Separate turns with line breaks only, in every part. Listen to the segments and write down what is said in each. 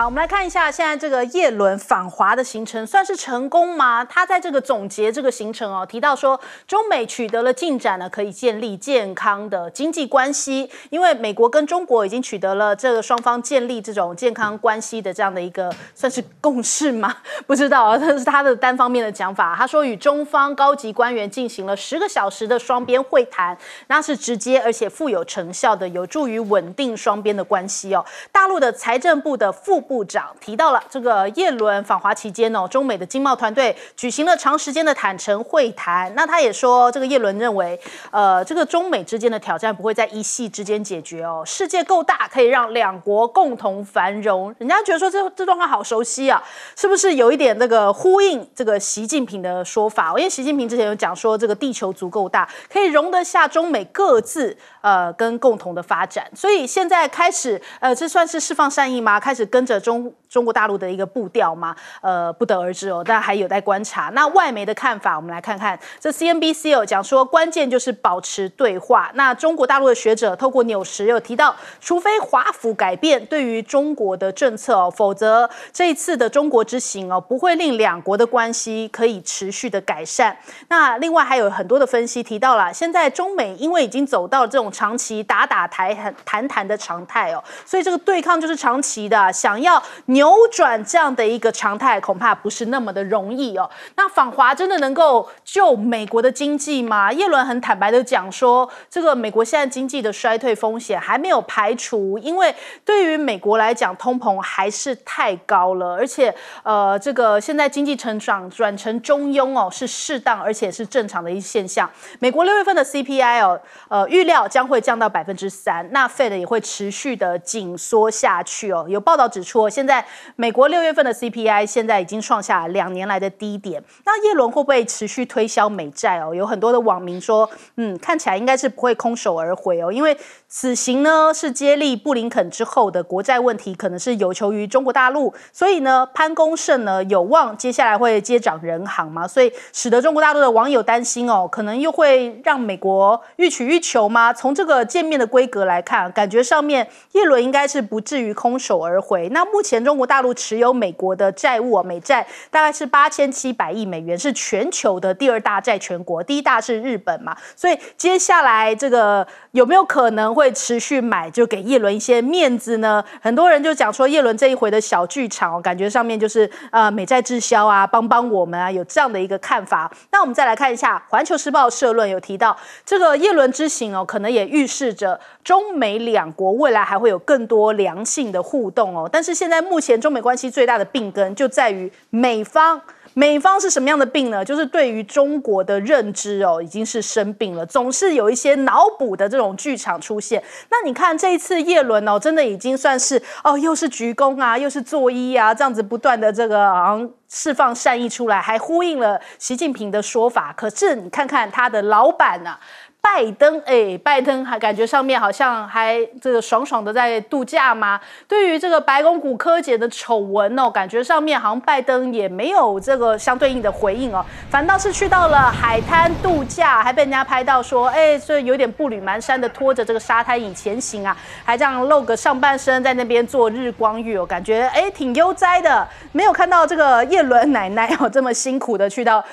好，我们来看一下现在这个叶伦访华的行程算是成功吗？他在这个总结这个行程哦，提到说中美取得了进展呢，可以建立健康的经济关系。因为美国跟中国已经取得了这个双方建立这种健康关系的这样的一个算是共识吗？不知道啊，这是他的单方面的讲法。他说与中方高级官员进行了十个小时的双边会谈，那是直接而且富有成效的，有助于稳定双边的关系哦。大陆的财政部的副。部长提到了这个叶伦访华期间哦，中美的经贸团队举行了长时间的坦诚会谈。那他也说，这个叶伦认为，呃，这个中美之间的挑战不会在一夕之间解决哦，世界够大，可以让两国共同繁荣。人家觉得说这这段话好熟悉啊，是不是有一点那个呼应这个习近平的说法因为习近平之前有讲说，这个地球足够大，可以容得下中美各自。呃，跟共同的发展，所以现在开始，呃，这算是释放善意吗？开始跟着中中国大陆的一个步调吗？呃，不得而知哦，但还有待观察。那外媒的看法，我们来看看，这 CNBC 有讲说，关键就是保持对话。那中国大陆的学者透过《纽时有提到，除非华府改变对于中国的政策哦，否则这一次的中国之行哦，不会令两国的关系可以持续的改善。那另外还有很多的分析提到了，现在中美因为已经走到了这种。长期打打谈谈谈的常态哦，所以这个对抗就是长期的。想要扭转这样的一个常态，恐怕不是那么的容易哦。那访华真的能够救美国的经济吗？耶伦很坦白的讲说，这个美国现在经济的衰退风险还没有排除，因为对于美国来讲，通膨还是太高了，而且呃，这个现在经济成长转成中庸哦，是适当而且是正常的一现象。美国六月份的 CPI 哦，呃，预料将将会降到百分之三，那费了也会持续的紧缩下去哦。有报道指出，现在美国六月份的 CPI 现在已经创下两年来的低点。那耶伦会不会持续推销美债哦？有很多的网民说，嗯，看起来应该是不会空手而回哦，因为。此行呢是接力布林肯之后的国债问题，可能是有求于中国大陆，所以呢，潘功胜呢有望接下来会接掌人行嘛，所以使得中国大陆的网友担心哦，可能又会让美国欲取欲求嘛。从这个见面的规格来看，感觉上面叶伦应该是不至于空手而回。那目前中国大陆持有美国的债务啊，美债大概是八千七百亿美元，是全球的第二大债权国，第一大是日本嘛，所以接下来这个。有没有可能会持续买，就给叶伦一些面子呢？很多人就讲说，叶伦这一回的小剧场，感觉上面就是呃美债滞销啊，帮帮我们啊，有这样的一个看法。那我们再来看一下《环球时报》社论有提到，这个叶伦之行哦，可能也预示着中美两国未来还会有更多良性的互动哦。但是现在目前中美关系最大的病根就在于美方。美方是什么样的病呢？就是对于中国的认知哦，已经是生病了，总是有一些脑补的这种剧场出现。那你看这一次叶伦哦，真的已经算是哦，又是鞠躬啊，又是作揖啊，这样子不断的这个昂。释放善意出来，还呼应了习近平的说法。可是你看看他的老板啊，拜登，哎，拜登还感觉上面好像还这个爽爽的在度假吗？对于这个白宫骨科姐的丑闻哦，感觉上面好像拜登也没有这个相对应的回应哦，反倒是去到了海滩度假，还被人家拍到说，哎，这有点步履蹒跚的拖着这个沙滩椅前行啊，还这样露个上半身在那边做日光浴哦，感觉哎挺悠哉的，没有看到这个夜。轮奶奶哦，这么辛苦的去到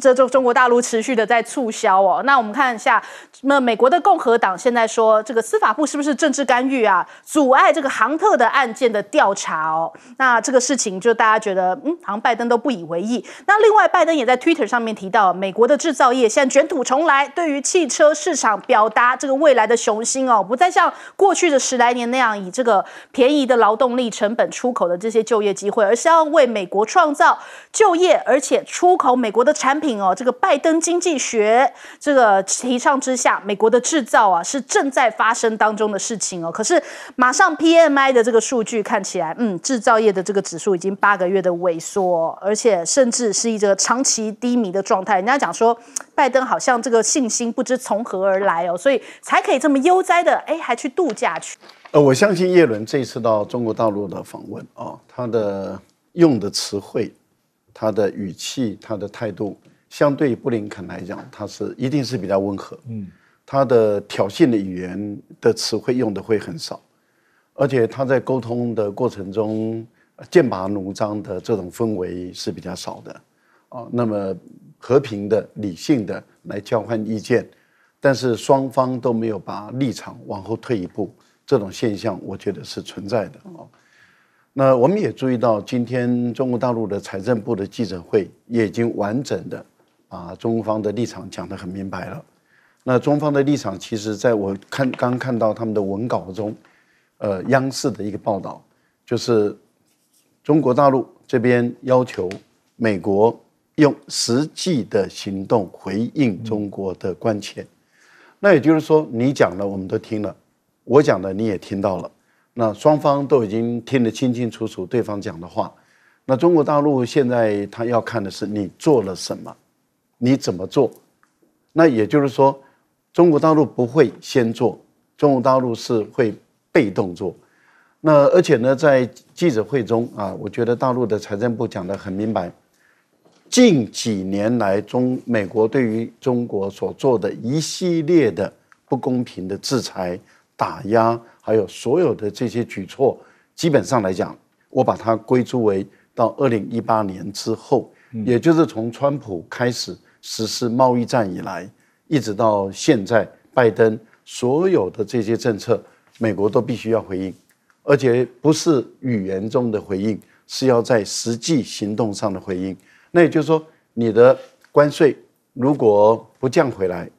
这中中国大陆，持续的在促销哦。那我们看一下，那美国的共和党现在说这个司法部是不是政治干预啊，阻碍这个杭特的案件的调查哦？那这个事情就大家觉得，嗯，好像拜登都不以为意。那另外，拜登也在 Twitter 上面提到，美国的制造业现在卷土重来，对于汽车市场表达这个未来的雄心哦，不再像过去的十来年那样以这个便宜的劳动力成本出口的这些就业机会，而是要为美国创造。就业，而且出口美国的产品哦，这个拜登经济学这个提倡之下，美国的制造啊是正在发生当中的事情哦。可是马上 P M I 的这个数据看起来，嗯，制造业的这个指数已经八个月的萎缩，而且甚至是一个长期低迷的状态。人家讲说，拜登好像这个信心不知从何而来哦，所以才可以这么悠哉的，哎，还去度假去。
呃，我相信叶伦这次到中国大陆的访问啊，他的用的词汇。他的语气，他的态度，相对布林肯来讲，他是一定是比较温和。嗯，他的挑衅的语言的词汇用的会很少，而且他在沟通的过程中，剑拔弩张的这种氛围是比较少的。啊，那么和平的、理性的来交换意见，但是双方都没有把立场往后退一步，这种现象，我觉得是存在的。啊。那我们也注意到，今天中国大陆的财政部的记者会也已经完整的把中方的立场讲得很明白了。那中方的立场，其实在我看刚看到他们的文稿中，呃，央视的一个报道就是中国大陆这边要求美国用实际的行动回应中国的关切。那也就是说，你讲的我们都听了，我讲的你也听到了。那双方都已经听得清清楚楚对方讲的话，那中国大陆现在他要看的是你做了什么，你怎么做，那也就是说，中国大陆不会先做，中国大陆是会被动做，那而且呢，在记者会中啊，我觉得大陆的财政部讲得很明白，近几年来中美国对于中国所做的一系列的不公平的制裁。打压还有所有的这些举措，基本上来讲，我把它归诸为到二零一八年之后，也就是从川普开始实施贸易战以来，一直到现在，拜登所有的这些政策，美国都必须要回应，而且不是语言中的回应，是要在实际行动上的回应。那也就是说，你的关税如果不降回来，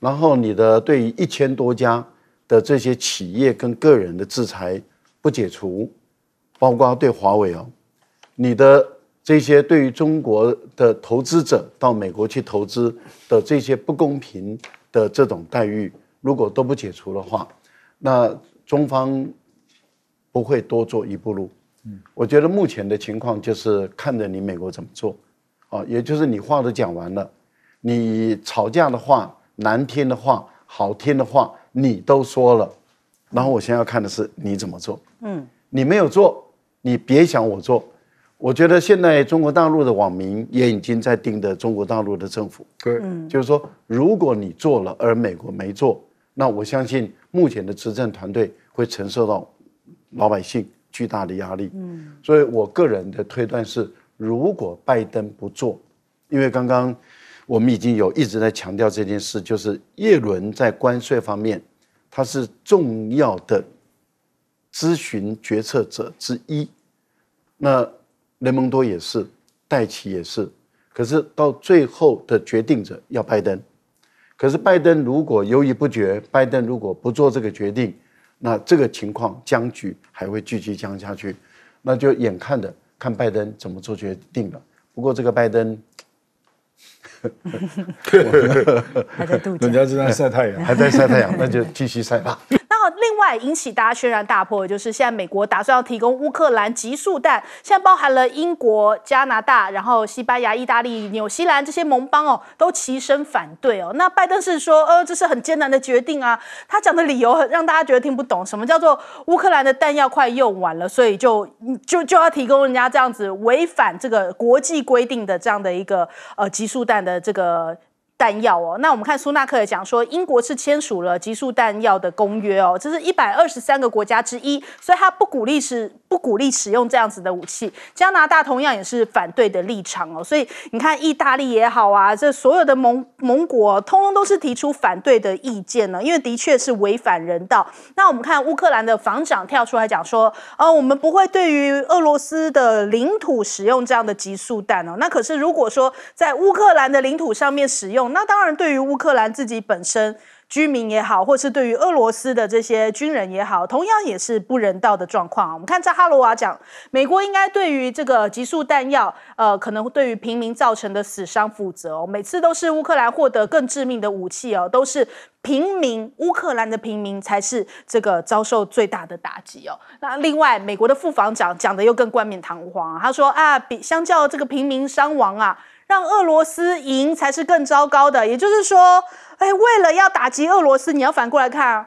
然后你的对于一千多家。的这些企业跟个人的制裁不解除，包括对华为哦，你的这些对于中国的投资者到美国去投资的这些不公平的这种待遇，如果都不解除的话，那中方不会多做一步路。嗯，我觉得目前的情况就是看着你美国怎么做，啊，也就是你话都讲完了，你吵架的话、难听的话、好听的话。你都说了，然后我现在看的是你怎么做。嗯，你没有做，你别想我做。我觉得现在中国大陆的网民也已经在盯着中国大陆的政府。对，就是说，如果你做了而美国没做，那我相信目前的执政团队会承受到老百姓巨大的压力。嗯，所以我个人的推断是，如果拜登不做，因为刚刚。我们已经有一直在强调这件事，就是耶伦在关税方面，他是重要的咨询决策者之一。那雷蒙多也是，戴奇也是。可是到最后的决定者要拜登。可是拜登如果犹豫不决，拜登如果不做这个决定，那这个情况僵局还会继续僵下去。那就眼看着看拜登怎么做决定了。不过这个拜登。还在度假，人家正在晒太阳，还在晒太阳，那就继续晒吧。
那另外引起大家轩然大波的就是，现在美国打算要提供乌克兰急速弹，现在包含了英国、加拿大，然后西班牙、意大利、纽西兰这些盟邦哦，都齐声反对哦。那拜登是说，呃，这是很艰难的决定啊。他讲的理由很让大家觉得听不懂，什么叫做乌克兰的弹药快用完了，所以就就就要提供人家这样子违反这个国际规定的这样的一个呃急速弹的。这个。弹药哦，那我们看苏纳克也讲说，英国是签署了急速弹药的公约哦，这是一百二十三个国家之一，所以他不鼓励是不鼓励使用这样子的武器。加拿大同样也是反对的立场哦，所以你看意大利也好啊，这所有的盟盟国通通都是提出反对的意见呢，因为的确是违反人道。那我们看乌克兰的防长跳出来讲说，哦，我们不会对于俄罗斯的领土使用这样的急速弹哦，那可是如果说在乌克兰的领土上面使用。那当然，对于乌克兰自己本身居民也好，或是对于俄罗斯的这些军人也好，同样也是不人道的状况啊。我们看在哈罗瓦讲，美国应该对于这个急速弹药，呃，可能对于平民造成的死伤负责哦。每次都是乌克兰获得更致命的武器哦，都是平民，乌克兰的平民才是这个遭受最大的打击哦。那另外，美国的副防长讲的又更冠冕堂皇，他说啊，比相较这个平民伤亡啊。让俄罗斯赢才是更糟糕的，也就是说，哎，为了要打击俄罗斯，你要反过来看，啊，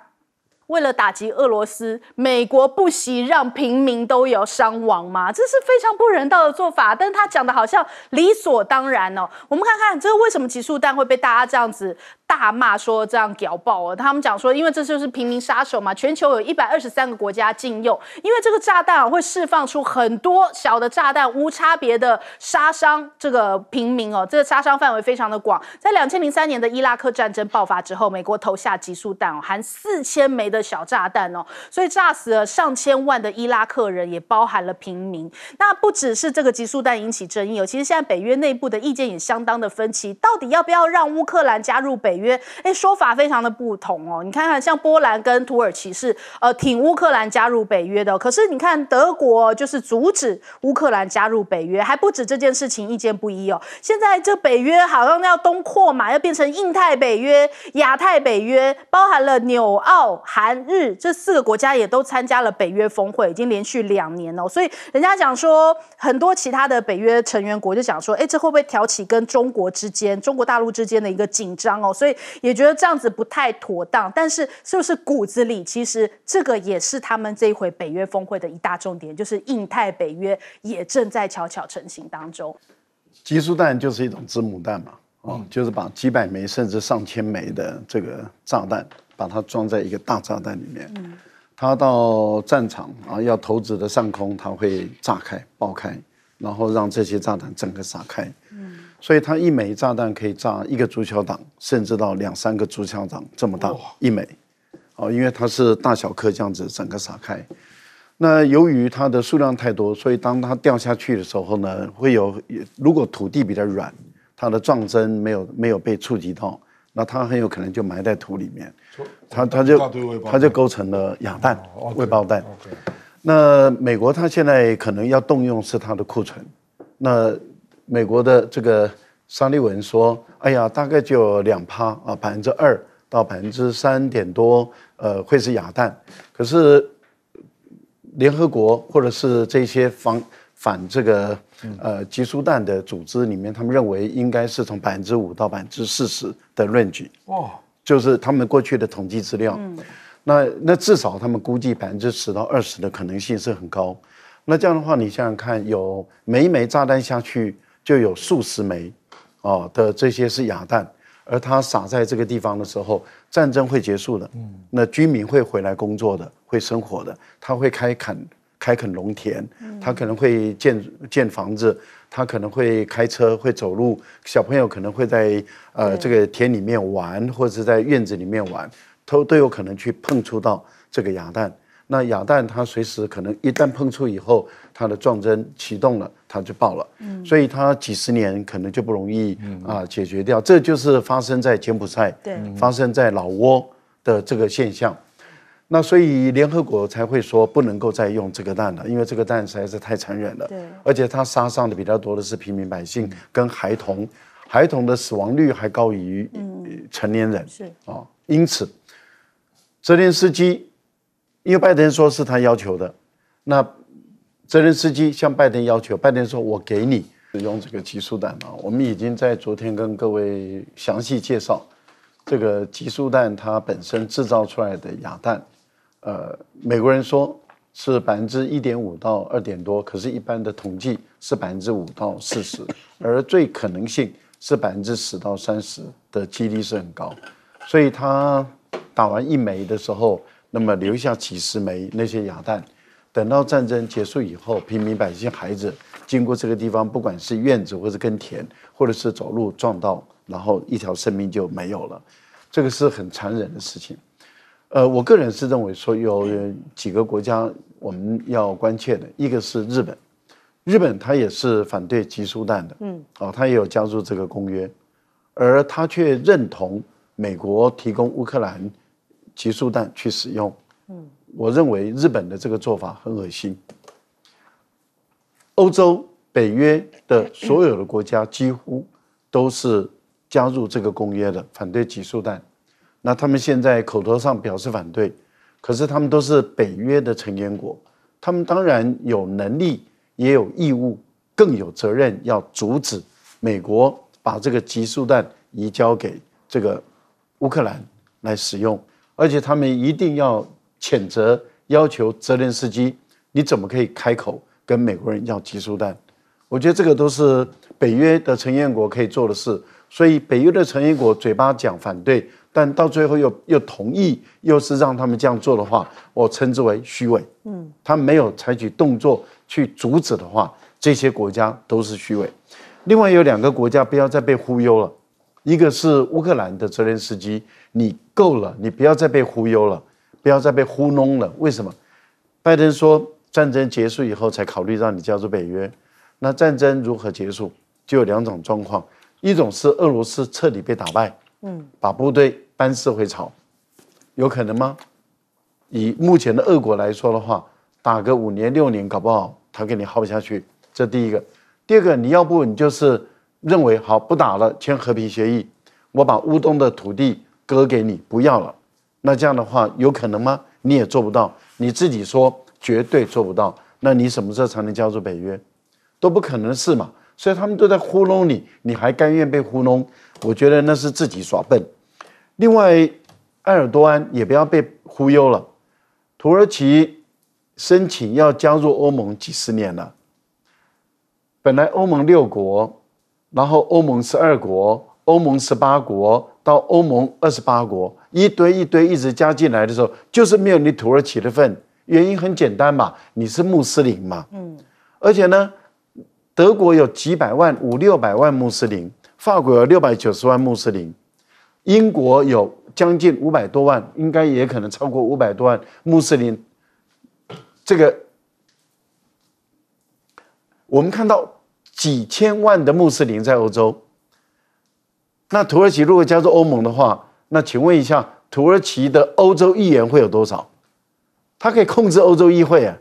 为了打击俄罗斯，美国不惜让平民都有伤亡吗？这是非常不人道的做法。但他讲的好像理所当然哦。我们看看，这个为什么急速弹会被大家这样子？大骂说这样屌爆了！他们讲说，因为这就是平民杀手嘛，全球有一百二十三个国家禁用，因为这个炸弹啊会释放出很多小的炸弹，无差别的杀伤这个平民哦，这个杀伤范围非常的广。在两千零三年的伊拉克战争爆发之后，美国投下集束弹哦，含四千枚的小炸弹哦，所以炸死了上千万的伊拉克人，也包含了平民。那不只是这个集束弹引起争议，哦，其实现在北约内部的意见也相当的分歧，到底要不要让乌克兰加入北？约哎说法非常的不同哦，你看看像波兰跟土耳其是呃挺乌克兰加入北约的，可是你看德国就是阻止乌克兰加入北约，还不止这件事情意见不一哦。现在这北约好像要东扩嘛，要变成印太北约、亚太北约，包含了纽澳韩日这四个国家也都参加了北约峰会，已经连续两年了，所以人家讲说很多其他的北约成员国就讲说，哎，这会不会挑起跟中国之间、中国大陆之间的一个紧张哦？所以。也觉得这样子不太妥当，但是是不是骨子里，其实这个也是他们这一回北约峰会的一大重点，就是印太北约也正在悄悄成型当中。
集束弹就是一种子母弹嘛，哦，就是把几百枚甚至上千枚的这个炸弹，把它装在一个大炸弹里面，它到战场啊要投掷的上空，它会炸开爆开，然后让这些炸弹整个撒开。嗯，所以它一枚炸弹可以炸一个足球场，甚至到两三个足球场这么大一枚，哦，因为它是大小颗这样子整个撒开。那由于它的数量太多，所以当它掉下去的时候呢，会有如果土地比较软，它的撞针没有没有被触及到，那它很有可能就埋在土里面，它它就它就构成了哑弹未爆弹。那美国它现在可能要动用是它的库存，那。美国的这个桑利文说：“哎呀，大概就两趴啊，百分之二到百分之三点多，呃，会是哑弹。可是联合国或者是这些防反这个呃集束弹的组织里面，他们认为应该是从百分之五到百分之四十的论据。哇，就是他们过去的统计资料。那那至少他们估计百分之十到二十的可能性是很高。那这样的话，你想想看，有每一枚炸弹下去。”就有数十枚，哦的这些是哑弹，而它撒在这个地方的时候，战争会结束的，嗯，那居民会回来工作的，会生活的，他会开垦开垦农田，他可能会建建房子，他可能会开车，会走路，小朋友可能会在呃这个田里面玩，或者是在院子里面玩，都都有可能去碰触到这个哑弹，那哑弹它随时可能一旦碰触以后。它的撞针启动了，它就爆了。嗯，所以它几十年可能就不容易啊解决掉。这就是发生在柬埔寨、对发生在老挝的这个现象。那所以联合国才会说不能够再用这个弹了，因为这个弹实在是太残忍了。而且它杀伤的比较多的是平民百姓跟孩童，孩童的死亡率还高于成年人。是啊，因此泽连斯基因为拜登说是他要求的，那。泽连斯基向拜登要求，拜登说：“我给你用这个集束弹啊。”我们已经在昨天跟各位详细介绍，这个集束弹它本身制造出来的哑弹，呃，美国人说是百分之一点五到二点多，可是一般的统计是百分之五到四十，而最可能性是百分之十到三十的几率是很高，所以他打完一枚的时候，那么留下几十枚那些哑弹。等到战争结束以后，平民百姓孩子经过这个地方，不管是院子或者耕田，或者是走路撞到，然后一条生命就没有了，这个是很残忍的事情。呃，我个人是认为说有几个国家我们要关切的，一个是日本，日本他也是反对集束弹的，嗯，哦，他也有加入这个公约，而他却认同美国提供乌克兰集束弹去使用，嗯。我认为日本的这个做法很恶心。欧洲、北约的所有的国家几乎都是加入这个公约的，反对集束弹。那他们现在口头上表示反对，可是他们都是北约的成员国，他们当然有能力，也有义务，更有责任要阻止美国把这个集束弹移交给这个乌克兰来使用，而且他们一定要。谴责要求泽连斯基，你怎么可以开口跟美国人要集束弹？我觉得这个都是北约的成员国可以做的事。所以北约的成员国嘴巴讲反对，但到最后又又同意，又是让他们这样做的话，我称之为虚伪。嗯，他没有采取动作去阻止的话，这些国家都是虚伪。另外有两个国家不要再被忽悠了，一个是乌克兰的泽连斯基，你够了，你不要再被忽悠了。不要再被糊弄了。为什么？拜登说战争结束以后才考虑让你加入北约。那战争如何结束？就有两种状况：一种是俄罗斯彻底被打败，嗯，把部队班师回朝，有可能吗？以目前的俄国来说的话，打个五年六年，搞不好他给你耗下去。这第一个。第二个，你要不你就是认为好不打了，签和平协议，我把乌东的土地割给你，不要了。那这样的话有可能吗？你也做不到，你自己说绝对做不到。那你什么时候才能加入北约？都不可能是嘛。所以他们都在糊弄你，你还甘愿被糊弄？我觉得那是自己耍笨。另外，埃尔多安也不要被忽悠了。土耳其申请要加入欧盟几十年了，本来欧盟六国，然后欧盟十二国，欧盟十八国。到欧盟二十八国一堆一堆一直加进来的时候，就是没有你土耳其的份。原因很简单吧，你是穆斯林嘛。嗯，而且呢，德国有几百万、五六百万穆斯林，法国有六百九十万穆斯林，英国有将近五百多万，应该也可能超过五百多万穆斯林。这个，我们看到几千万的穆斯林在欧洲。那土耳其如果加入欧盟的话，那请问一下，土耳其的欧洲议员会有多少？他可以控制欧洲议会啊！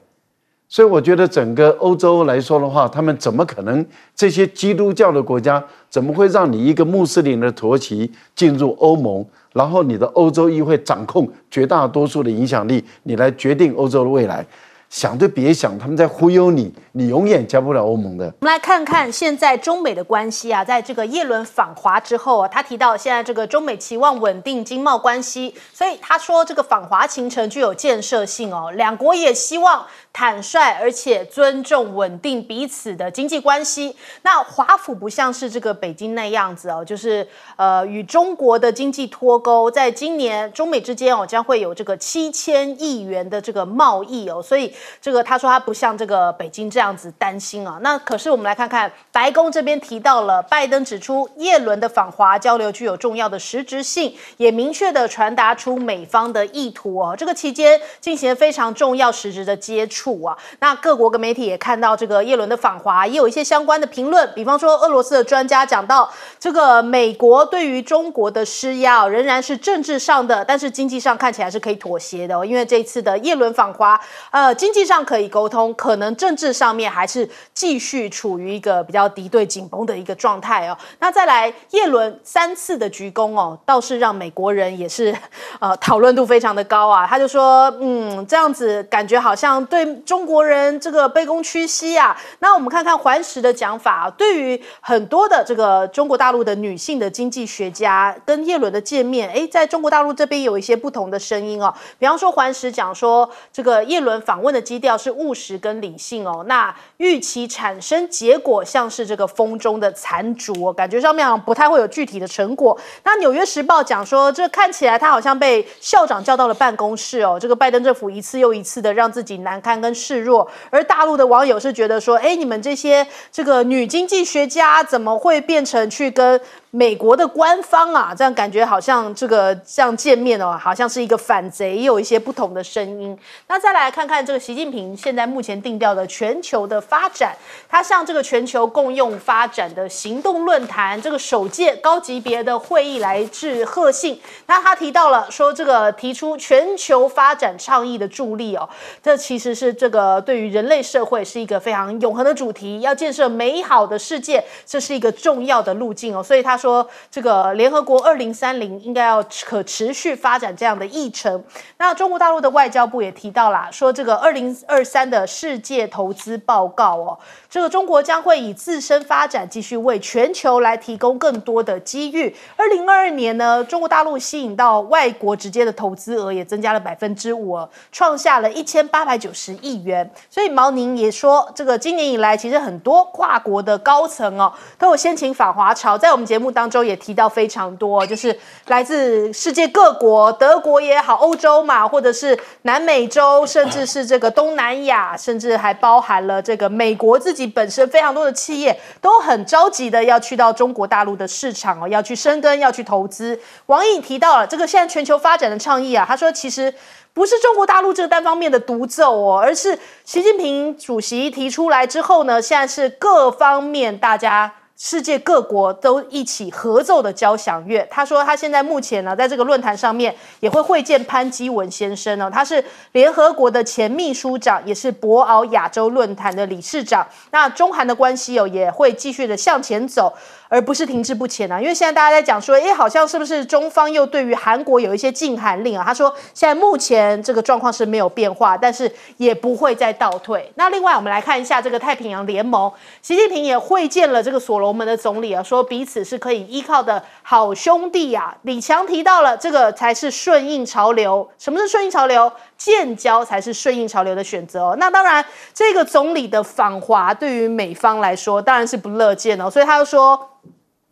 所以我觉得整个欧洲来说的话，他们怎么可能？这些基督教的国家怎么会让你一个穆斯林的土耳其进入欧盟，然后你的欧洲议会掌控绝大多数的影响力，你来决定欧洲的未来？想都别想，他们在忽悠你。你永远加不了欧盟的。
我们来看看现在中美的关系啊，在这个耶伦访华之后啊，他提到现在这个中美期望稳定经贸关系，所以他说这个访华行程具有建设性哦，两国也希望坦率而且尊重稳定彼此的经济关系。那华府不像是这个北京那样子哦，就是呃与中国的经济脱钩，在今年中美之间哦将会有这个七千亿元的这个贸易哦，所以这个他说他不像这个北京这样。这样子担心啊？那可是我们来看看白宫这边提到了，拜登指出耶伦的访华交流具有重要的实质性，也明确的传达出美方的意图哦。这个期间进行了非常重要实质的接触啊。那各国跟媒体也看到这个耶伦的访华，也有一些相关的评论。比方说，俄罗斯的专家讲到，这个美国对于中国的施压仍然是政治上的，但是经济上看起来是可以妥协的，因为这一次的耶伦访华，呃，经济上可以沟通，可能政治上。面还是继续处于一个比较敌对、紧绷的一个状态哦。那再来，叶伦三次的鞠躬哦，倒是让美国人也是呃讨论度非常的高啊。他就说，嗯，这样子感觉好像对中国人这个卑躬屈膝啊。那我们看看环石的讲法，对于很多的这个中国大陆的女性的经济学家跟叶伦的见面，哎，在中国大陆这边有一些不同的声音哦。比方说，环石讲说，这个叶伦访问的基调是务实跟理性哦。那预期产生结果像是这个风中的残烛，感觉上面好像不太会有具体的成果。那《纽约时报》讲说，这看起来他好像被校长叫到了办公室哦。这个拜登政府一次又一次的让自己难堪跟示弱，而大陆的网友是觉得说，哎，你们这些这个女经济学家怎么会变成去跟？美国的官方啊，这样感觉好像这个这样见面哦，好像是一个反贼，也有一些不同的声音。那再来看看这个习近平现在目前定调的全球的发展，他向这个全球共用发展的行动论坛这个首届高级别的会议来致贺信。那他提到了说这个提出全球发展倡议的助力哦，这其实是这个对于人类社会是一个非常永恒的主题，要建设美好的世界，这是一个重要的路径哦，所以他。说这个联合国二零三零应该要可持续发展这样的议程。那中国大陆的外交部也提到啦，说这个二零二三的世界投资报告哦，这个中国将会以自身发展继续为全球来提供更多的机遇。二零二二年呢，中国大陆吸引到外国直接的投资额也增加了百分之五，创下了一千八百九十亿元。所以毛宁也说，这个今年以来其实很多跨国的高层哦都有先请访华潮，在我们节目。当中也提到非常多，就是来自世界各国，德国也好，欧洲嘛，或者是南美洲，甚至是这个东南亚，甚至还包含了这个美国自己本身，非常多的企业都很着急的要去到中国大陆的市场哦，要去深耕，要去投资。王毅提到了这个现在全球发展的倡议啊，他说其实不是中国大陆这个单方面的独奏哦，而是习近平主席提出来之后呢，现在是各方面大家。世界各国都一起合奏的交响乐。他说，他现在目前呢，在这个论坛上面也会会见潘基文先生呢，他是联合国的前秘书长，也是博鳌亚洲论坛的理事长。那中韩的关系哦，也会继续的向前走。而不是停滞不前啊。因为现在大家在讲说，哎，好像是不是中方又对于韩国有一些禁韩令啊？他说，现在目前这个状况是没有变化，但是也不会再倒退。那另外，我们来看一下这个太平洋联盟，习近平也会见了这个所罗门的总理啊，说彼此是可以依靠的好兄弟呀。李强提到了这个才是顺应潮流，什么是顺应潮流？建交才是顺应潮流的选择哦。那当然，这个总理的访华对于美方来说当然是不乐见哦，所以他就说。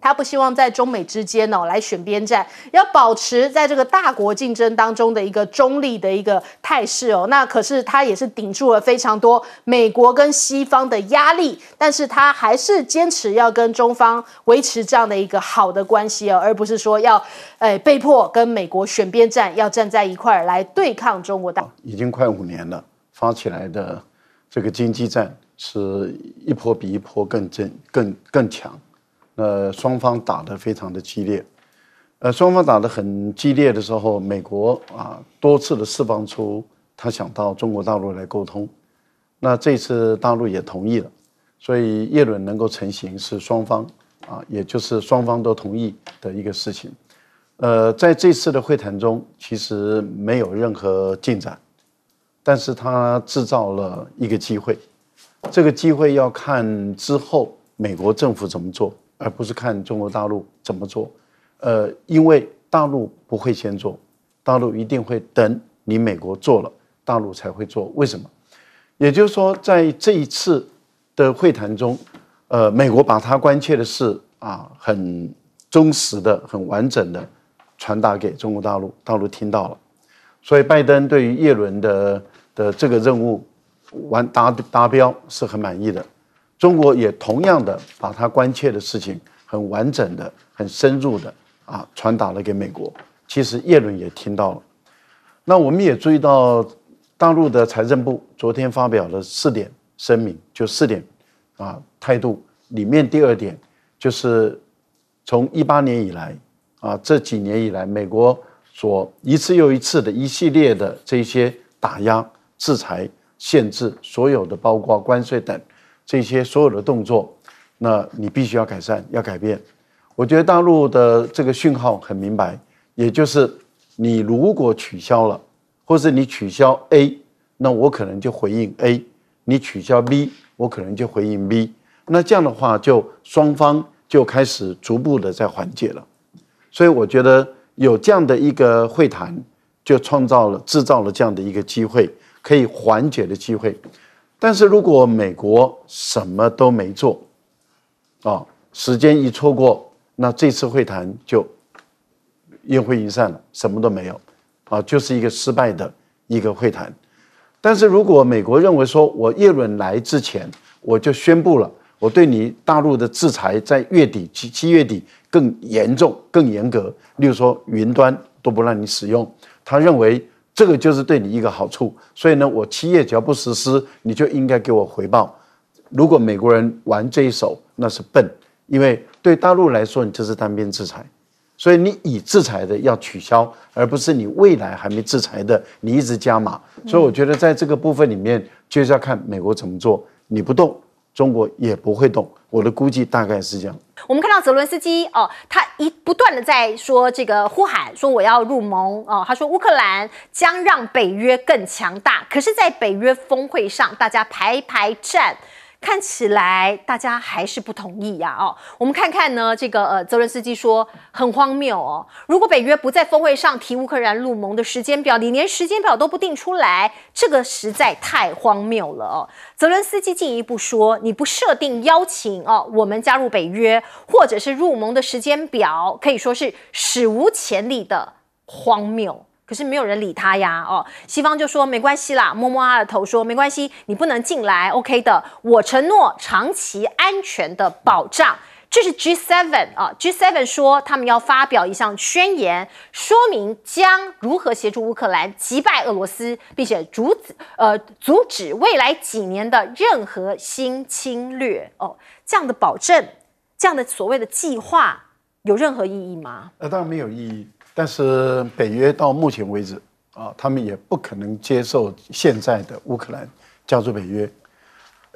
他不希望在中美之间哦来选边站，要保持在这个大国竞争当中的一个中立的一个态势哦。那可是他也是顶住了非常多美国跟西方的压力，但是他还是坚持要跟中方维持这样的一个好的关系哦，而不是说要哎被迫跟美国选边站，要站在一块儿来对抗中国。大。
已经快五年了，发起来的这个经济战是一波比一波更正，更更强。呃，双方打得非常的激烈，呃，双方打得很激烈的时候，美国啊多次的释放出他想到中国大陆来沟通，那这次大陆也同意了，所以耶伦能够成型是双方啊，也就是双方都同意的一个事情。呃，在这次的会谈中，其实没有任何进展，但是他制造了一个机会，这个机会要看之后美国政府怎么做。而不是看中国大陆怎么做，呃，因为大陆不会先做，大陆一定会等你美国做了，大陆才会做。为什么？也就是说，在这一次的会谈中，呃，美国把他关切的事啊，很忠实的、很完整的传达给中国大陆，大陆听到了。所以，拜登对于叶伦的的这个任务完达达标是很满意的。中国也同样的把他关切的事情很完整的、很深入的啊传达了给美国。其实叶伦也听到了。那我们也注意到，大陆的财政部昨天发表了四点声明，就四点啊态度里面第二点就是从一八年以来啊这几年以来，美国所一次又一次的一系列的这些打压、制裁、限制，所有的包括关税等。这些所有的动作，那你必须要改善、要改变。我觉得大陆的这个讯号很明白，也就是你如果取消了，或是你取消 A，那我可能就回应 A；你取消 B，我可能就回应 B。那这样的话，就双方就开始逐步的在缓解了。所以，我觉得有这样的一个会谈，就创造了、制造了这样的一个机会，可以缓解的机会。但是如果美国什么都没做，啊，时间一错过，那这次会谈就烟灰云散了，什么都没有，啊，就是一个失败的一个会谈。但是如果美国认为说我叶伦来之前我就宣布了，我对你大陆的制裁在月底七七月底更严重、更严格，例如说云端都不让你使用，他认为。这个就是对你一个好处，所以呢，我七月只要不实施，你就应该给我回报。如果美国人玩这一手，那是笨，因为对大陆来说，你就是单边制裁，所以你已制裁的要取消，而不是你未来还没制裁的，你一直加码。所以我觉得在这个部分里面，就是要看美国怎么做，你不动。中国也不会动，我的估计大概是这样。
我们看到泽伦斯基哦，他一不断的在说这个呼喊，说我要入盟哦，他说乌克兰将让北约更强大。可是，在北约峰会上，大家排排站。看起来大家还是不同意呀！哦，我们看看呢，这个呃，泽伦斯基说很荒谬哦。如果北约不在峰会上提乌克兰入盟的时间表，你连时间表都不定出来，这个实在太荒谬了哦。泽伦斯基进一步说，你不设定邀请哦，我们加入北约或者是入盟的时间表，可以说是史无前例的荒谬。可是没有人理他呀，哦，西方就说没关系啦，摸摸他的头说没关系，你不能进来，OK 的，我承诺长期安全的保障。这是 G7 啊，G7 说他们要发表一项宣言，说明将如何协助乌克兰击败俄罗斯，并且阻止呃阻止未来几年的任何新侵略哦，这样的保证，这样的所谓的计划有任何意义吗？
呃，当然没有意义。但是北约到目前为止，啊，他们也不可能接受现在的乌克兰加入北约，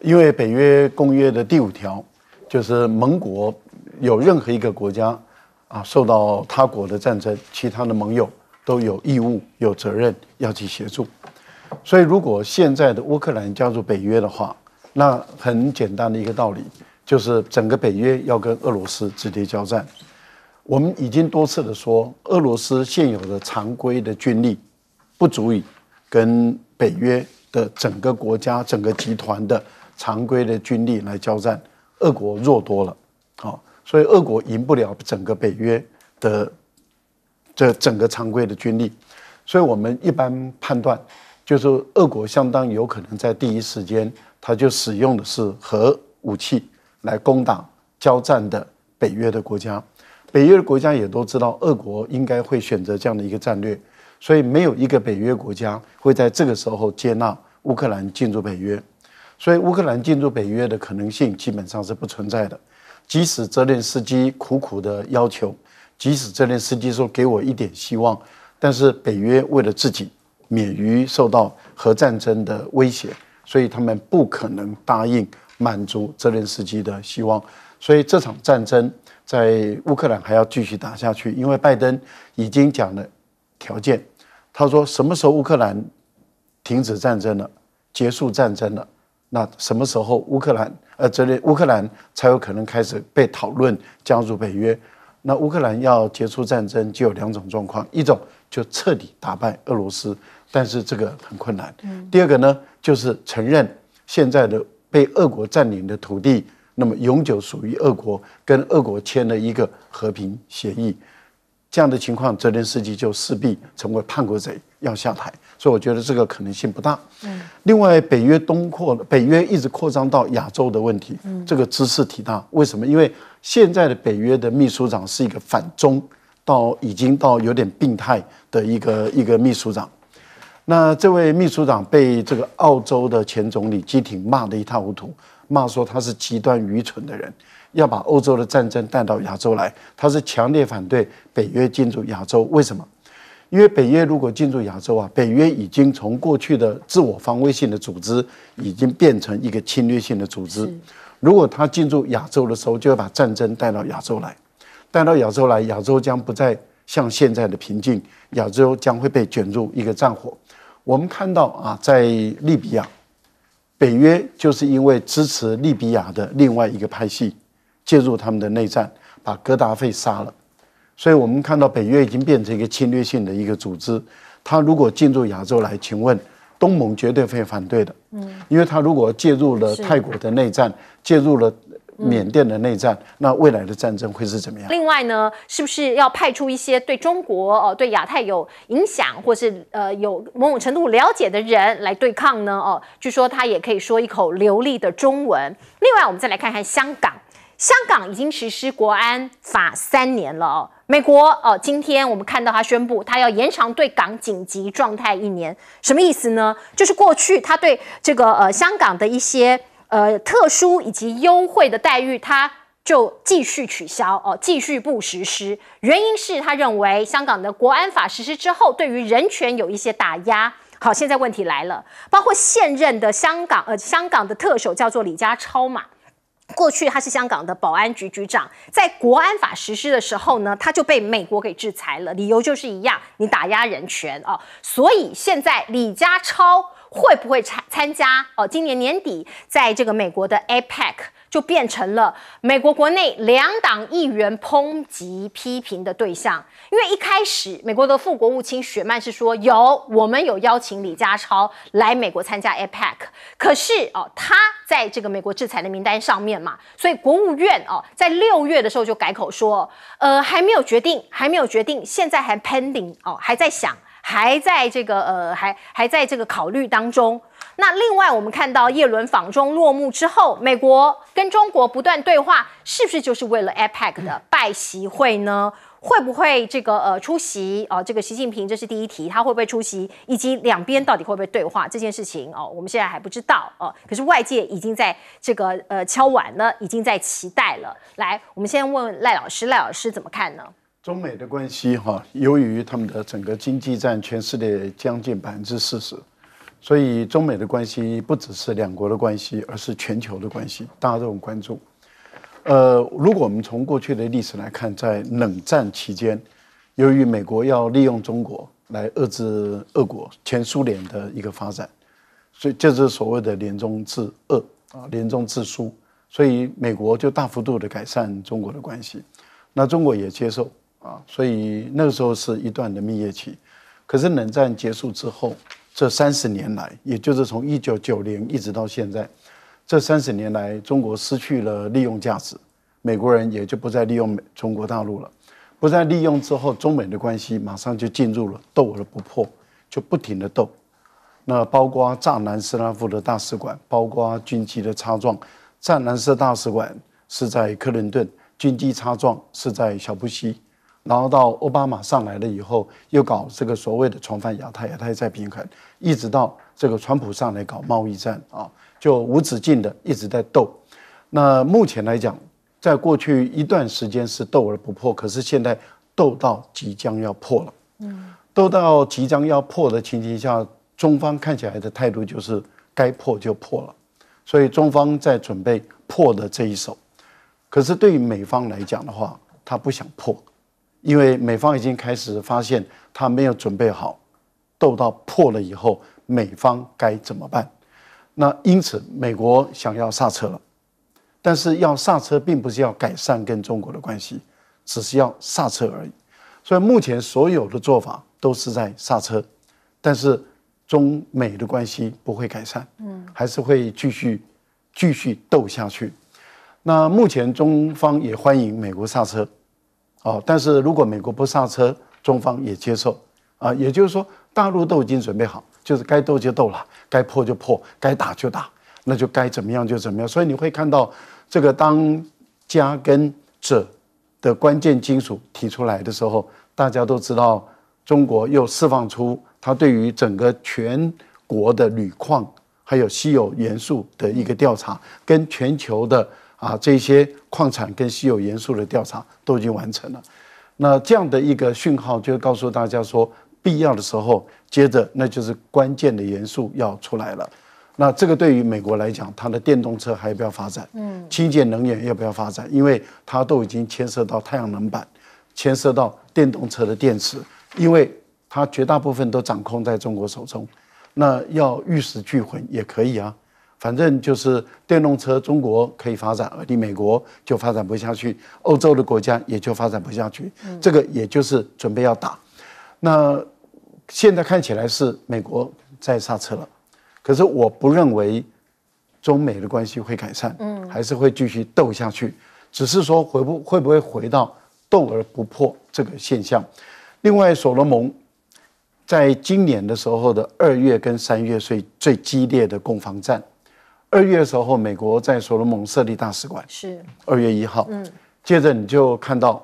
因为北约公约的第五条就是盟国有任何一个国家啊受到他国的战争，其他的盟友都有义务、有责任要去协助。所以，如果现在的乌克兰加入北约的话，那很简单的一个道理就是整个北约要跟俄罗斯直接交战。我们已经多次的说，俄罗斯现有的常规的军力不足以跟北约的整个国家、整个集团的常规的军力来交战，俄国弱多了，哦，所以俄国赢不了整个北约的这整个常规的军力，所以我们一般判断，就是俄国相当有可能在第一时间，他就使用的是核武器来攻打交战的北约的国家。北约的国家也都知道，俄国应该会选择这样的一个战略，所以没有一个北约国家会在这个时候接纳乌克兰进入北约，所以乌克兰进入北约的可能性基本上是不存在的。即使泽连斯基苦苦的要求，即使泽连斯基说给我一点希望，但是北约为了自己免于受到核战争的威胁，所以他们不可能答应满足泽连斯基的希望。所以这场战争。在乌克兰还要继续打下去，因为拜登已经讲了条件，他说什么时候乌克兰停止战争了，结束战争了，那什么时候乌克兰呃，这里乌克兰才有可能开始被讨论加入北约。那乌克兰要结束战争，就有两种状况，一种就彻底打败俄罗斯，但是这个很困难。第二个呢，就是承认现在的被俄国占领的土地。那么永久属于俄国，跟俄国签了一个和平协议，这样的情况，泽连斯基就势必成为叛国贼，要下台。所以我觉得这个可能性不大。嗯，另外，北约东扩，北约一直扩张到亚洲的问题，嗯，这个知识挺大。为什么？因为现在的北约的秘书长是一个反中，到已经到有点病态的一个一个秘书长。那这位秘书长被这个澳洲的前总理基廷骂得一塌糊涂，骂说他是极端愚蠢的人，要把欧洲的战争带到亚洲来。他是强烈反对北约进驻亚洲，为什么？因为北约如果进驻亚洲啊，北约已经从过去的自我防卫性的组织，已经变成一个侵略性的组织。如果他进驻亚洲的时候，就要把战争带到亚洲来，带到亚洲来，亚洲将不再像现在的平静，亚洲将会被卷入一个战火。我们看到啊，在利比亚，北约就是因为支持利比亚的另外一个派系，介入他们的内战，把格达费杀了，所以我们看到北约已经变成一个侵略性的一个组织。他如果进入亚洲来，请问东盟绝对会反对的，嗯，因为他如果介入了泰国的内战，介入了。缅甸的内战，那未来的战争会是怎么样？
另外呢，是不是要派出一些对中国哦、对亚太有影响，或是呃有某种程度了解的人来对抗呢？哦，据说他也可以说一口流利的中文。另外，我们再来看看香港，香港已经实施国安法三年了哦。美国哦，今天我们看到他宣布，他要延长对港紧急状态一年，什么意思呢？就是过去他对这个呃香港的一些。呃，特殊以及优惠的待遇，他就继续取消哦，继续不实施。原因是他认为香港的国安法实施之后，对于人权有一些打压。好，现在问题来了，包括现任的香港呃，香港的特首叫做李家超嘛，过去他是香港的保安局局长，在国安法实施的时候呢，他就被美国给制裁了，理由就是一样，你打压人权啊。所以现在李家超。会不会参参加？哦，今年年底在这个美国的 APEC，就变成了美国国内两党议员抨击批评的对象。因为一开始美国的副国务卿雪曼是说有，我们有邀请李家超来美国参加 APEC，可是哦，他在这个美国制裁的名单上面嘛，所以国务院哦，在六月的时候就改口说，呃，还没有决定，还没有决定，现在还 pending，哦，还在想。还在这个呃，还还在这个考虑当中。那另外，我们看到叶伦访中落幕之后，美国跟中国不断对话，是不是就是为了 APEC 的拜习会呢？会不会这个呃出席啊？这个习近平，这是第一题，他会不会出席？以及两边到底会不会对话？这件事情哦，我们现在还不知道哦。可是外界已经在这个呃敲碗了，已经在期待了。来，我们先问赖老师，赖老师怎么看呢？
中美的关系，哈，由于他们的整个经济占全世界将近百分之四十，所以中美的关系不只是两国的关系，而是全球的关系，大家都很关注。呃，如果我们从过去的历史来看，在冷战期间，由于美国要利用中国来遏制俄国、前苏联的一个发展，所以这是所谓的联中制俄啊，联中制苏，所以美国就大幅度的改善中国的关系，那中国也接受。啊，所以那个时候是一段的蜜月期，可是冷战结束之后，这三十年来，也就是从一九九零一直到现在，这三十年来，中国失去了利用价值，美国人也就不再利用中国大陆了，不再利用之后，中美的关系马上就进入了斗而不破，就不停的斗，那包括炸南斯拉夫的大使馆，包括军机的插撞。藏南斯大使馆是在克林顿，军机插撞是在小布希。然后到奥巴马上来了以后，又搞这个所谓的重返亚太，亚太再平衡，一直到这个川普上来搞贸易战啊，就无止境的一直在斗。那目前来讲，在过去一段时间是斗而不破，可是现在斗到即将要破了。嗯，斗到即将要破的情形下，中方看起来的态度就是该破就破了，所以中方在准备破的这一手。可是对于美方来讲的话，他不想破。因为美方已经开始发现他没有准备好，斗到破了以后，美方该怎么办？那因此，美国想要刹车，但是要刹车并不是要改善跟中国的关系，只是要刹车而已。所以目前所有的做法都是在刹车，但是中美的关系不会改善，嗯，还是会继续继续斗下去。那目前中方也欢迎美国刹车。哦，但是如果美国不刹车，中方也接受啊，也就是说，大陆都已经准备好，就是该斗就斗了，该破就破，该打就打，那就该怎么样就怎么样。所以你会看到，这个当家跟者的关键金属提出来的时候，大家都知道，中国又释放出它对于整个全国的铝矿还有稀有元素的一个调查，跟全球的。啊，这些矿产跟稀有元素的调查都已经完成了。那这样的一个讯号就告诉大家说，必要的时候，接着那就是关键的元素要出来了。那这个对于美国来讲，它的电动车还要不要发展？嗯，清洁能源要不要发展？因为它都已经牵涉到太阳能板，牵涉到电动车的电池，因为它绝大部分都掌控在中国手中。那要玉石俱焚也可以啊。反正就是电动车，中国可以发展，而你美国就发展不下去，欧洲的国家也就发展不下去。这个也就是准备要打。那现在看起来是美国在刹车了，可是我不认为中美的关系会改善，嗯，还是会继续斗下去，只是说回不会不会回到斗而不破这个现象。另外，所罗门在今年的时候的二月跟三月，最最激烈的攻防战。二月的时候，美国在所罗门设立大使馆。是二月一号。嗯，接着你就看到，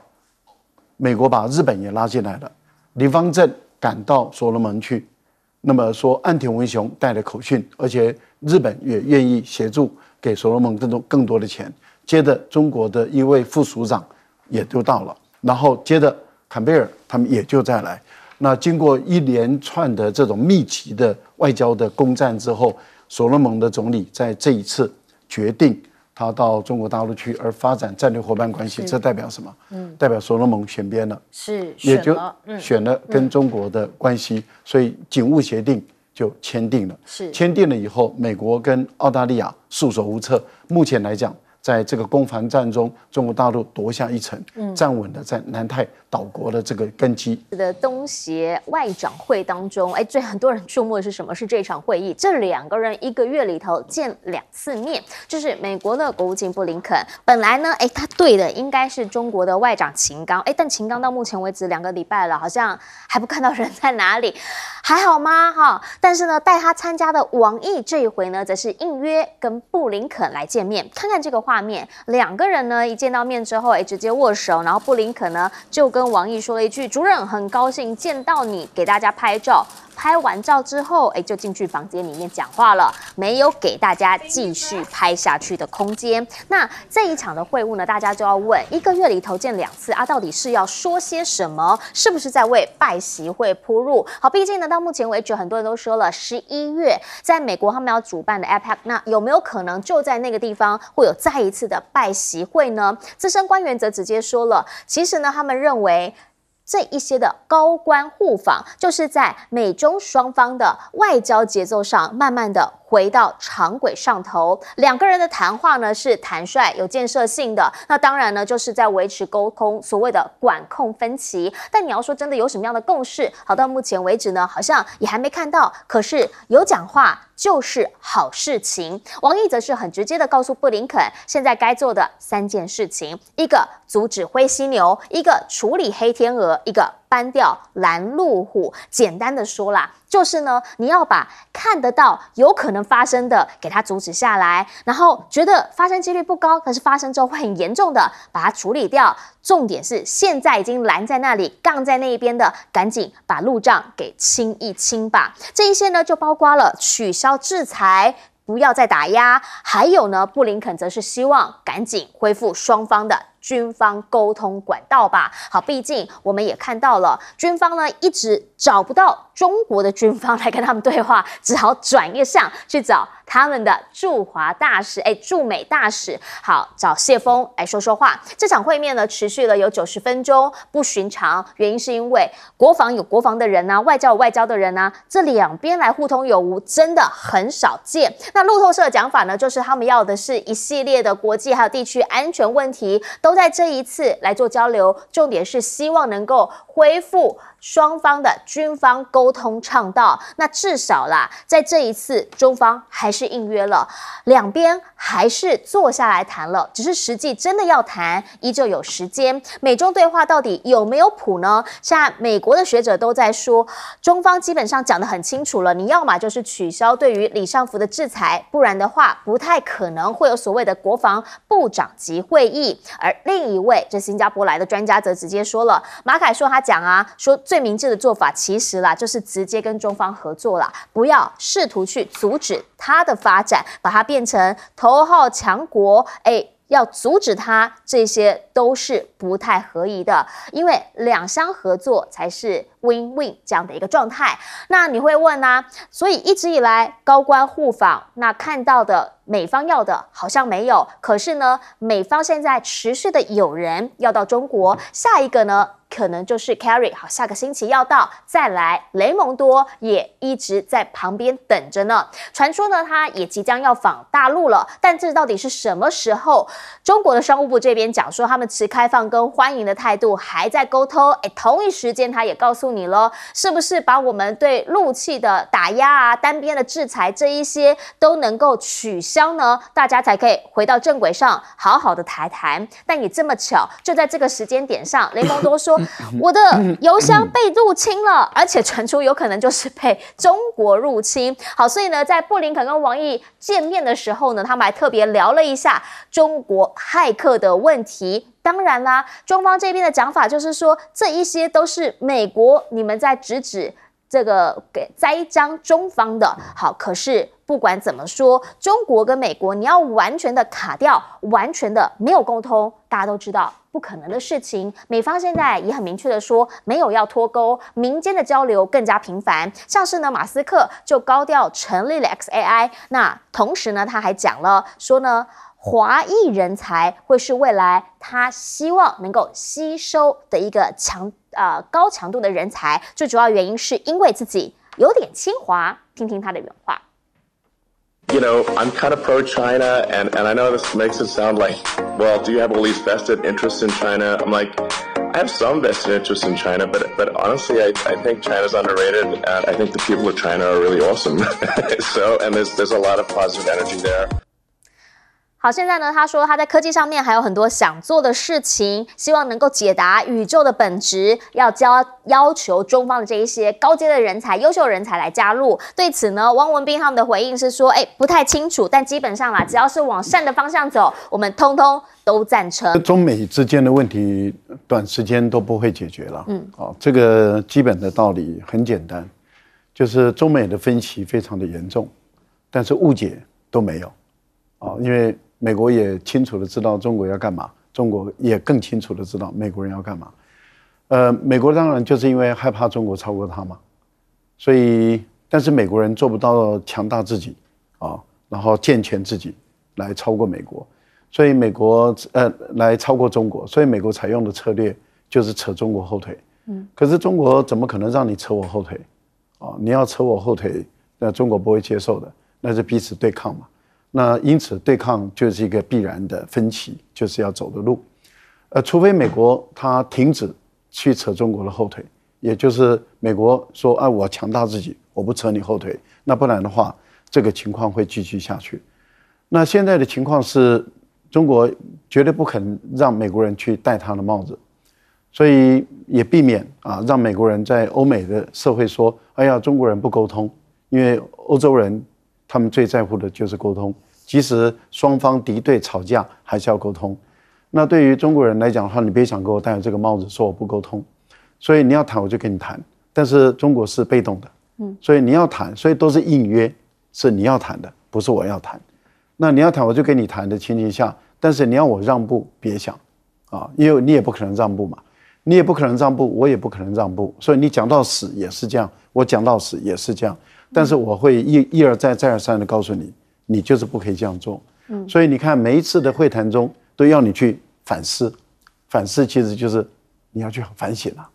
美国把日本也拉进来了。李方正赶到所罗门去，那么说岸田文雄带了口讯，而且日本也愿意协助给所罗门更多更多的钱。接着中国的一位副署长也就到了，然后接着坎贝尔他们也就再来。那经过一连串的这种密集的外交的攻占之后。所罗门的总理在这一次决定他到中国大陆去，而发展战略伙伴关系，这代表什么？嗯，代表所罗门选边了，是也就选了跟中国的关系，所以警务协定就签订了。是签订了以后，美国跟澳大利亚束手无策。目前来讲。在这个攻防战中，中国大陆夺下一城，站稳了在南太岛国的这个根基。
的东协外长会当中，哎，最很多人注目的是什么？是这场会议。这两个人一个月里头见两次面，就是美国的国务卿布林肯。本来呢，哎，他对的应该是中国的外长秦刚，哎，但秦刚到目前为止两个礼拜了，好像还不看到人在哪里，还好吗？哈，但是呢，带他参加的王毅这一回呢，则是应约跟布林肯来见面，看看这个话。画面两个人呢，一见到面之后，哎，直接握手，然后布林肯呢就跟王毅说了一句：“主任，很高兴见到你，给大家拍照。”拍完照之后，哎，就进去房间里面讲话了，没有给大家继续拍下去的空间。那这一场的会晤呢，大家就要问：一个月里头见两次啊，到底是要说些什么？是不是在为拜席会铺路？好，毕竟呢，到目前为止，很多人都说了，十一月在美国他们要主办的 APEC，那有没有可能就在那个地方会有再一次的拜席会呢？资深官员则直接说了，其实呢，他们认为。这一些的高官互访，就是在美中双方的外交节奏上，慢慢的。回到长轨上头，两个人的谈话呢是坦率、有建设性的。那当然呢，就是在维持沟通，所谓的管控分歧。但你要说真的有什么样的共识，好到目前为止呢，好像也还没看到。可是有讲话就是好事情。王毅则是很直接的告诉布林肯，现在该做的三件事情：一个阻止灰犀牛，一个处理黑天鹅，一个。删掉拦路虎，简单的说啦，就是呢，你要把看得到有可能发生的给它阻止下来，然后觉得发生几率不高，可是发生之后会很严重的，把它处理掉。重点是现在已经拦在那里，杠在那一边的，赶紧把路障给清一清吧。这一些呢就包括了取消制裁，不要再打压，还有呢，布林肯则是希望赶紧恢复双方的。军方沟通管道吧，好，毕竟我们也看到了，军方呢一直找不到中国的军方来跟他们对话，只好转一个向去找他们的驻华大使，哎，驻美大使，好，找谢峰来说说话。这场会面呢持续了有九十分钟，不寻常，原因是因为国防有国防的人呢，外交有外交的人呢，这两边来互通有无真的很少见。那路透社的讲法呢，就是他们要的是一系列的国际还有地区安全问题都。在这一次来做交流，重点是希望能够恢复。双方的军方沟通倡导，那至少啦，在这一次中方还是应约了，两边还是坐下来谈了，只是实际真的要谈，依旧有时间。美中对话到底有没有谱呢？像美国的学者都在说，中方基本上讲得很清楚了，你要么就是取消对于李尚福的制裁，不然的话不太可能会有所谓的国防部长级会议。而另一位这新加坡来的专家则直接说了，马凯说他讲啊，说最。最明智的做法，其实啦，就是直接跟中方合作啦，不要试图去阻止它的发展，把它变成头号强国。哎，要阻止它这些。都是不太合宜的，因为两相合作才是 win-win 这样的一个状态。那你会问啦，所以一直以来高官互访，那看到的美方要的好像没有，可是呢，美方现在持续的有人要到中国，下一个呢可能就是 c a r r y 好，下个星期要到，再来雷蒙多也一直在旁边等着呢。传说呢他也即将要访大陆了，但这到底是什么时候？中国的商务部这边讲说他们。持开放跟欢迎的态度，还在沟通。哎，同一时间他也告诉你了，是不是把我们对陆气的打压啊、单边的制裁这一些都能够取消呢？大家才可以回到正轨上，好好的谈谈。但你这么巧，就在这个时间点上，雷蒙多说我的邮箱被入侵了，而且传出有可能就是被中国入侵。好，所以呢，在布林肯跟王毅见面的时候呢，他们还特别聊了一下中国骇客的问题。当然啦，中方这边的讲法就是说，这一些都是美国你们在指指这个给栽赃中方的。好，可是不管怎么说，中国跟美国你要完全的卡掉，完全的没有沟通，大家都知道不可能的事情。美方现在也很明确的说，没有要脱钩，民间的交流更加频繁，像是呢马斯克就高调成立了 XAI，那同时呢他还讲了说呢。华裔人才会是未来他希望能够吸收的一个强呃高强度的人才。最主要原因是因为自己有点清华。听听他的原话。
You know, I'm kind of pro China, and, and I know this makes it sound like, well, do you have all these vested interests in China? I'm like, I
have some vested interest in China, but but honestly, I, I think China's underrated. And I think the people of
China are really awesome. so, and there's, there's a lot of positive energy there.
好，现在呢，他说他在科技上面还有很多想做的事情，希望能够解答宇宙的本质，要教要求中方的这一些高阶的人才、优秀人才来加入。对此呢，汪文斌他们的回应是说：“哎，不太清楚，但基本上啦，只要是往善的方向走，我们通通都赞成。中
美之间的问题，短时间都不会解决了。嗯，啊，这个基本的道理很简单，就是中美的分歧非常的严重，但是误解都没有，啊，因为。美国也清楚的知道中国要干嘛，中国也更清楚的知道美国人要干嘛。呃，美国当然就是因为害怕中国超过他嘛，所以但是美国人做不到强大自己啊，然后健全自己来超过美国，所以美国呃来超过中国，所以美国采用的策略就是扯中国后腿。嗯，可是中国怎么可能让你扯我后腿？啊，你要扯我后腿，那中国不会接受的，那是彼此对抗嘛。那因此，对抗就是一个必然的分歧，就是要走的路。呃，除非美国他停止去扯中国的后腿，也就是美国说啊，我强大自己，我不扯你后腿。那不然的话，这个情况会继续下去。那现在的情况是，中国绝对不肯让美国人去戴他的帽子，所以也避免啊，让美国人在欧美的社会说，哎呀，中国人不沟通，因为欧洲人。他们最在乎的就是沟通，即使双方敌对吵架，还是要沟通。那对于中国人来讲的话，你别想给我戴这个帽子说我不沟通。所以你要谈，我就跟你谈。但是中国是被动的，嗯，所以你要谈，所以都是应约，是你要谈的，不是我要谈。那你要谈，我就跟你谈的前提下，但是你要我让步，别想，啊，因为你也不可能让步嘛，你也不可能让步，我也不可能让步。所以你讲到死也是这样，我讲到死也是这样。但是我会一一而再、再而三地告诉你，你就是不可以这样做。嗯，所以你看每一次的会谈中都要你去反思，反思其实就是你要去反省了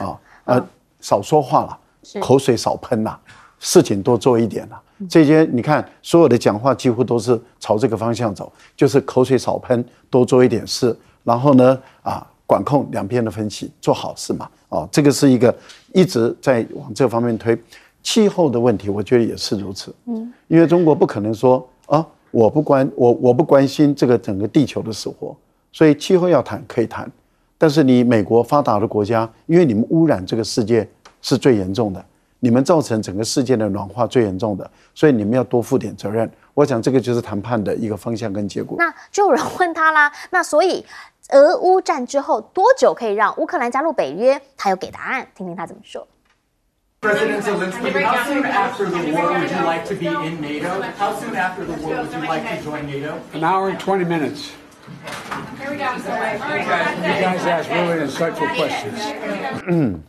啊，呃，少说话了，口水少喷了，事情多做一点了。这些你看所有的讲话几乎都是朝这个方向走，就是口水少喷，多做一点事，然后呢啊，管控两边的分歧，做好事嘛。啊，这个是一个一直在往这方面推。气候的问题，我觉得也是如此。嗯，因为中国不可能说啊，我不关我我不关心这个整个地球的死活，所以气候要谈可以谈，但是你美国发达的国家，因为你们污染这个世界是最严重的，你们造成整个世界的暖化最严重的，所以你们要多负点责任。我想这个就是谈判的一个方向跟结
果。
那就有人问他啦，那所以俄乌战之后多久可以让乌克兰加入北约？他有给答案，听听他怎么说。
e n h o e r
a l d twenty minutes. Here we go. You guys ask really insightful questions.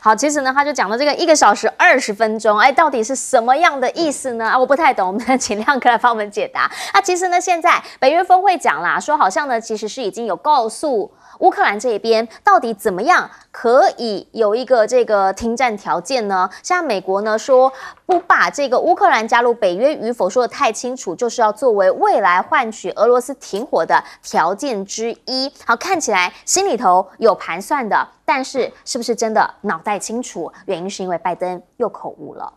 好，其实呢，他就讲了这个一个小时二十分钟，哎，到底是什么样的意思呢？啊，我不太懂，我们 请亮哥来帮我们解答。啊，其实呢，现在北约峰会讲啦，说好像呢，其实是已经有告诉。乌克兰这一边到底怎么样可以有一个这个停战条件呢？像美国呢说不把这个乌克兰加入北约与否说的太清楚，就是要作为未来换取俄罗斯停火的条件之一。好，看起来心里头有盘算的，但是是不是真的脑袋清楚？原因是因为拜登又口误了。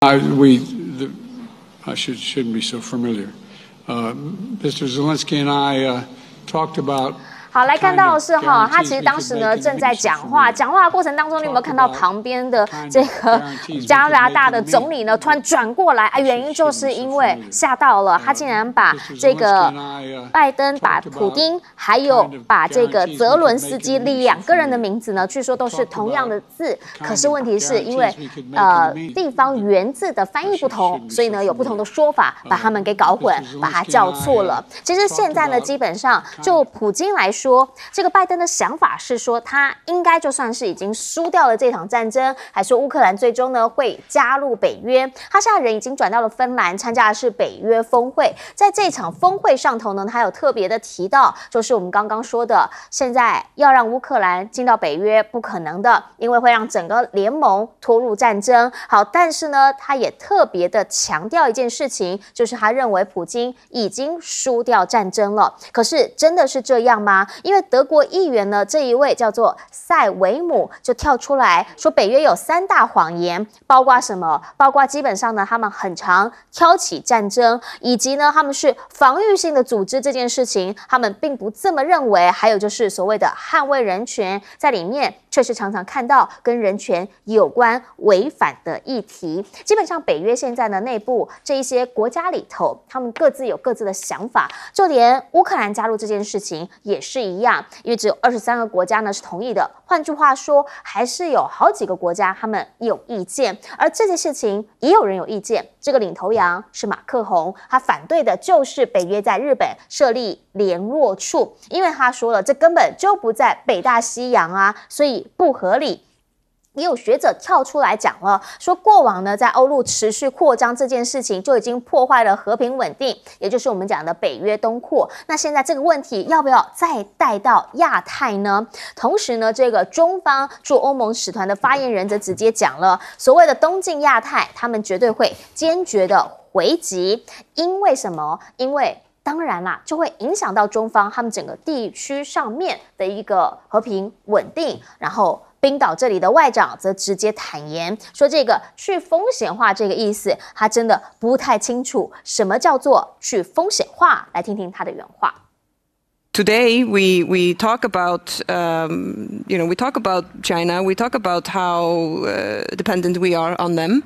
I we I should shouldn't be so familiar. Uh, Mr. Zelensky and I uh, talked about
好来看到的是哈，他其实当时呢正在讲话，讲话的过程当中，你有没有看到旁边的这个加拿大的总理呢？突然转过来啊，原因就是因为吓到了，他竟然把这个拜登、把普京还有把这个泽伦斯基两个人的名字呢，据说都是同样的字，可是问题是因为呃地方原字的翻译不同，所以呢有不同的说法，把他们给搞混，把他叫错了。其实现在呢，基本上就普京来说。说这个拜登的想法是说，他应该就算是已经输掉了这场战争，还说乌克兰最终呢会加入北约。他在人已经转到了芬兰，参加的是北约峰会。在这场峰会上头呢，他有特别的提到，就是我们刚刚说的，现在要让乌克兰进到北约不可能的，因为会让整个联盟拖入战争。好，但是呢，他也特别的强调一件事情，就是他认为普京已经输掉战争了。可是真的是这样吗？因为德国议员呢，这一位叫做塞维姆就跳出来说，北约有三大谎言，包括什么？包括基本上呢，他们很常挑起战争，以及呢，他们是防御性的组织这件事情，他们并不这么认为。还有就是所谓的捍卫人权在里面。确实常常看到跟人权有关违反的议题。基本上，北约现在的内部这一些国家里头，他们各自有各自的想法。就连乌克兰加入这件事情也是一样，因为只有二十三个国家呢是同意的。换句话说，还是有好几个国家他们有意见，而这件事情也有人有意见。这个领头羊是马克宏，他反对的就是北约在日本设立。联络处，因为他说了，这根本就不在北大西洋啊，所以不合理。也有学者跳出来讲了，说过往呢，在欧陆持续扩张这件事情就已经破坏了和平稳定，也就是我们讲的北约东扩。那现在这个问题要不要再带到亚太呢？同时呢，这个中方驻欧盟使团的发言人则直接讲了，所谓的东进亚太，他们绝对会坚决的回击。因为什么？因为。当然啦，就会影响到中方他们整个地区上面的一个和平稳定。然后冰岛这里的外长则直接坦言说，这个去风险化这个意思，他真的不太清楚什么叫做去风险化。来听听他的原话。
today we we talk about um, you know we talk about China. We talk about how uh, dependent we are on them.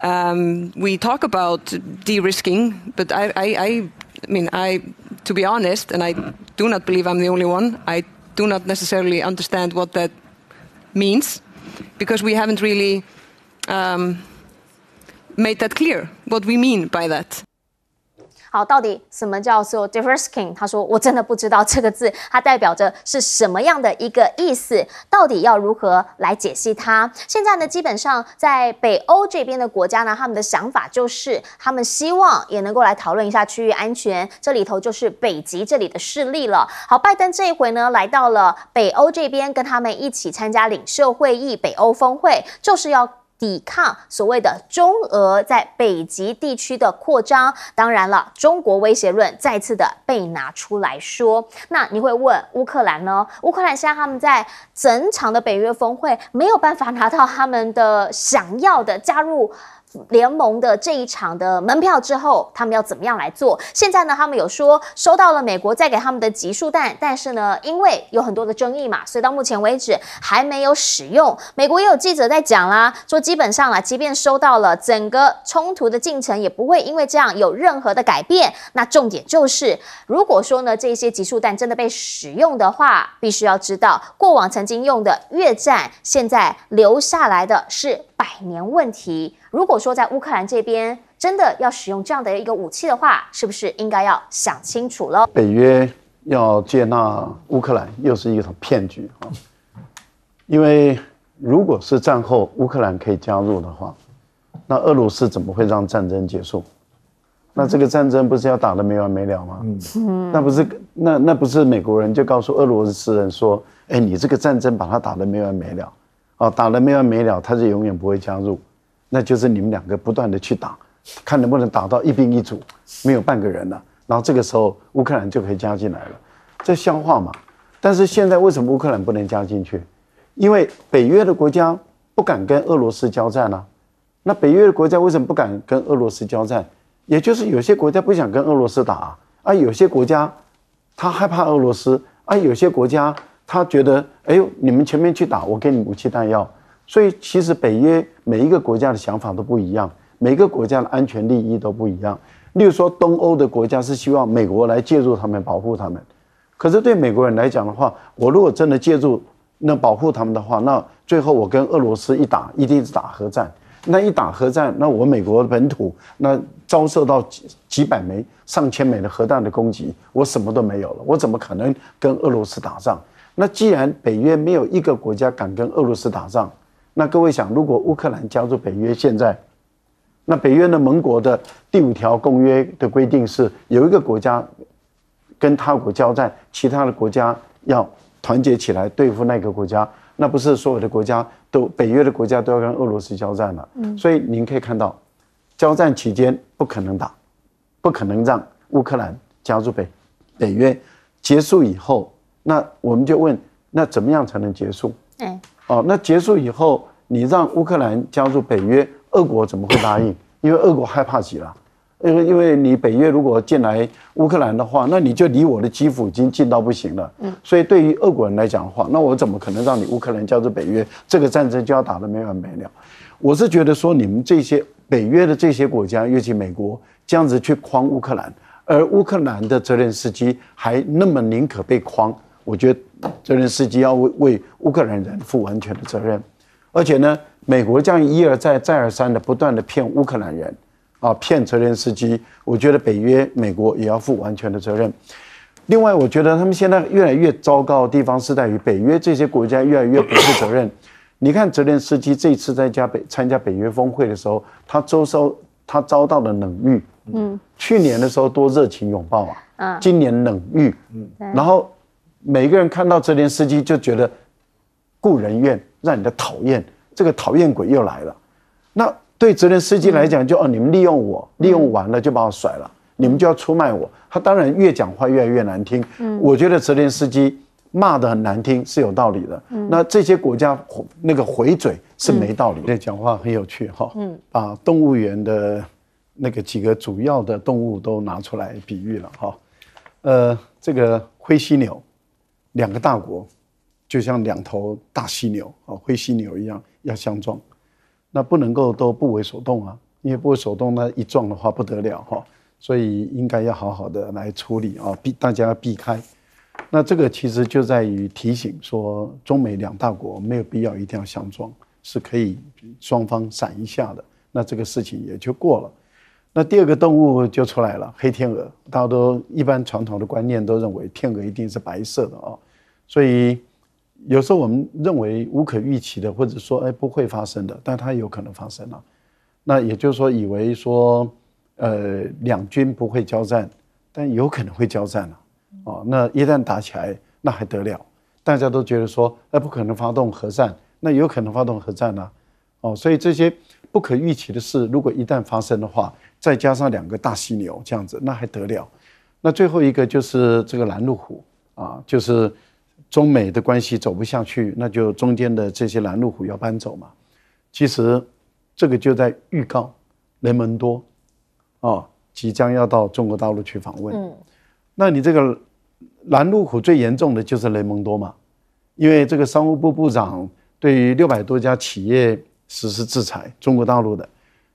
Um, we talk about de-risking, but I, I, I I mean, I, to be honest, and I do not believe I'm the only one, I do not necessarily understand what that means because we haven't really um, made that clear what we mean by that.
好，到底什么叫做 diversing？他说，我真的不知道这个字，它代表着是什么样的一个意思，到底要如何来解析它？现在呢，基本上在北欧这边的国家呢，他们的想法就是，他们希望也能够来讨论一下区域安全，这里头就是北极这里的势力了。好，拜登这一回呢，来到了北欧这边，跟他们一起参加领袖会议、北欧峰会，就是要。抵抗所谓的中俄在北极地区的扩张，当然了，中国威胁论再次的被拿出来说。那你会问乌克兰呢？乌克兰现在他们在整场的北约峰会没有办法拿到他们的想要的加入。联盟的这一场的门票之后，他们要怎么样来做？现在呢，他们有说收到了美国再给他们的集束弹，但是呢，因为有很多的争议嘛，所以到目前为止还没有使用。美国也有记者在讲啦，说基本上啊，即便收到了，整个冲突的进程也不会因为这样有任何的改变。那重点就是，如果说呢这些集束弹真的被使用的话，必须要知道过往曾经用的越战现在留下来的是。百年问题。如果说在乌克兰这边真的要使用这样的一个武器的话，是不是应该要想清楚了？
北约要接纳乌克兰又是一场骗局啊！因为如果是战后乌克兰可以加入的话，那俄罗斯怎么会让战争结束？那这个战争不是要打得没完没了吗？那不是那那不是美国人就告诉俄罗斯人说：“哎，你这个战争把它打得没完没了。”哦，打了没完没了，他就永远不会加入，那就是你们两个不断的去打，看能不能打到一兵一卒没有半个人了，然后这个时候乌克兰就可以加进来了，这消化嘛。但是现在为什么乌克兰不能加进去？因为北约的国家不敢跟俄罗斯交战呢？那北约的国家为什么不敢跟俄罗斯交战？也就是有些国家不想跟俄罗斯打啊，有些国家他害怕俄罗斯啊，有些国家。他觉得，哎，你们前面去打，我给你武器弹药。所以其实北约每一个国家的想法都不一样，每个国家的安全利益都不一样。例如说，东欧的国家是希望美国来介入他们，保护他们。可是对美国人来讲的话，我如果真的介入那保护他们的话，那最后我跟俄罗斯一打，一定是打核战。那一打核战，那我美国本土那遭受到几百枚、上千枚的核弹的攻击，我什么都没有了，我怎么可能跟俄罗斯打仗？那既然北约没有一个国家敢跟俄罗斯打仗，那各位想，如果乌克兰加入北约，现在，那北约的盟国的第五条公约的规定是，有一个国家跟他国交战，其他的国家要团结起来对付那个国家，那不是所有的国家都北约的国家都要跟俄罗斯交战了？嗯，所以您可以看到，交战期间不可能打，不可能让乌克兰加入北北约，结束以后。那我们就问，那怎么样才能结束？嗯，哦，那结束以后，你让乌克兰加入北约，俄国怎么会答应？因为俄国害怕极了，因为因为你北约如果进来乌克兰的话，那你就离我的基辅已经近到不行了。嗯，所以对于俄国人来讲的话，那我怎么可能让你乌克兰加入北约？这个战争就要打得没完没了。我是觉得说，你们这些北约的这些国家，尤其美国，这样子去框乌克兰，而乌克兰的泽连斯基还那么宁可被框。我觉得泽连斯基要为为乌克兰人负完全的责任，而且呢，美国这样一而再、再而三的不断的骗乌克兰人，啊，骗泽连斯基，我觉得北约、美国也要负完全的责任。另外，我觉得他们现在越来越糟糕的地方是在于北约这些国家越来越不负责任。你看泽连斯基这次在加北参加北约峰会的时候，他遭受他遭到的冷遇，嗯，去年的时候多热情拥抱啊，嗯，今年冷遇，嗯，然后。每个人看到泽连斯基就觉得，故人怨，让你的讨厌这个讨厌鬼又来了。那对泽连斯基来讲，就哦，你们利用我，利用完了就把我甩了，你们就要出卖我。他当然越讲话越来越难听。嗯，我觉得泽连斯基骂的很难听是有道理的。嗯，那这些国家那个回嘴是没道理。对，讲话很有趣哈。嗯，把动物园的那个几个主要的动物都拿出来比喻了哈。呃，这个灰犀牛。两个大国，就像两头大犀牛啊，灰犀牛一样要相撞，那不能够都不为所动啊，因为不为所动，那一撞的话不得了哈，所以应该要好好的来处理啊，避大家要避开。那这个其实就在于提醒说，中美两大国没有必要一定要相撞，是可以双方闪一下的，那这个事情也就过了。那第二个动物就出来了，黑天鹅。大家都一般传统的观念都认为天鹅一定是白色的啊。所以有时候我们认为无可预期的，或者说哎不会发生的，但它有可能发生了。那也就是说，以为说呃两军不会交战，但有可能会交战了。哦，那一旦打起来，那还得了？大家都觉得说哎不可能发动核战，那有可能发动核战啊？哦，所以这些不可预期的事，如果一旦发生的话，再加上两个大犀牛这样子，那还得了？那最后一个就是这个拦路虎啊，就是。中美的关系走不下去，那就中间的这些拦路虎要搬走嘛。其实，这个就在预告，雷蒙多，啊，即将要到中国大陆去访问。嗯，那你这个拦路虎最严重的就是雷蒙多嘛，因为这个商务部部长对于六百多家企业实施制裁，中国大陆的；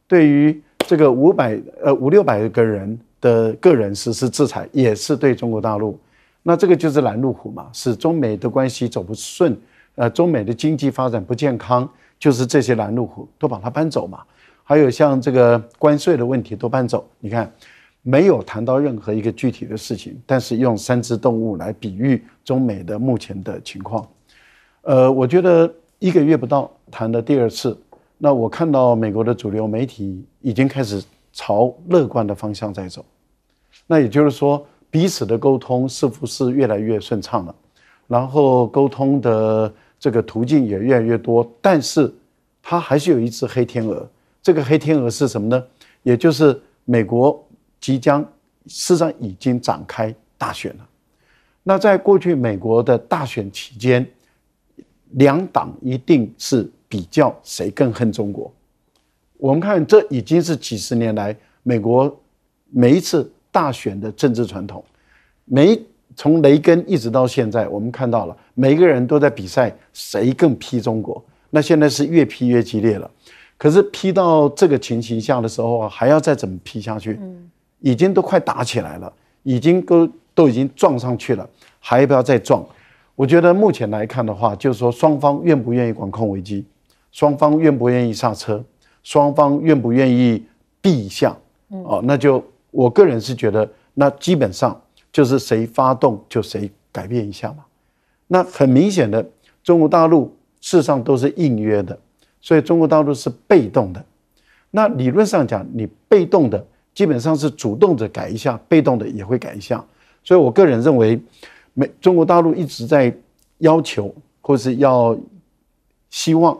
对于这个五百呃五六百个人的个人实施制裁，也是对中国大陆。那这个就是拦路虎嘛，使中美的关系走不顺，呃，中美的经济发展不健康，就是这些拦路虎都把它搬走嘛。还有像这个关税的问题都搬走。你看，没有谈到任何一个具体的事情，但是用三只动物来比喻中美的目前的情况。呃，我觉得一个月不到谈的第二次，那我看到美国的主流媒体已经开始朝乐观的方向在走。那也就是说。彼此的沟通是不是越来越顺畅了？然后沟通的这个途径也越来越多，但是它还是有一只黑天鹅。这个黑天鹅是什么呢？也就是美国即将、事实上已经展开大选了。那在过去美国的大选期间，两党一定是比较谁更恨中国。我们看，这已经是几十年来美国每一次。大选的政治传统，每从雷根一直到现在，我们看到了每个人都在比赛谁更批中国。那现在是越批越激烈了。可是批到这个情形下的时候啊，还要再怎么批下去？已经都快打起来了，已经都都已经撞上去了，还不要再撞？我觉得目前来看的话，就是说双方愿不愿意管控危机，双方愿不愿意刹车，双方愿不愿意避下，哦，那就。我个人是觉得，那基本上就是谁发动就谁改变一下嘛。那很明显的，中国大陆事实上都是应约的，所以中国大陆是被动的。那理论上讲，你被动的基本上是主动的改一下，被动的也会改一下。所以我个人认为，美中国大陆一直在要求或是要希望